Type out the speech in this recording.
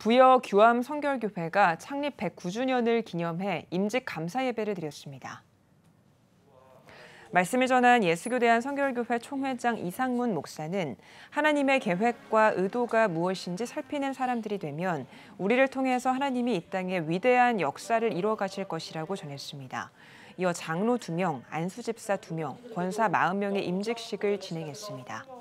부여 규암 성결교회가 창립 109주년을 기념해 임직 감사 예배를 드렸습니다. 말씀을 전한 예수교대한 성결교회 총회장 이상문 목사는 하나님의 계획과 의도가 무엇인지 살피는 사람들이 되면 우리를 통해서 하나님이 이 땅에 위대한 역사를 이뤄 가실 것이라고 전했습니다. 이어 장로 2명, 안수집사 2명, 권사 40명의 임직식을 진행했습니다.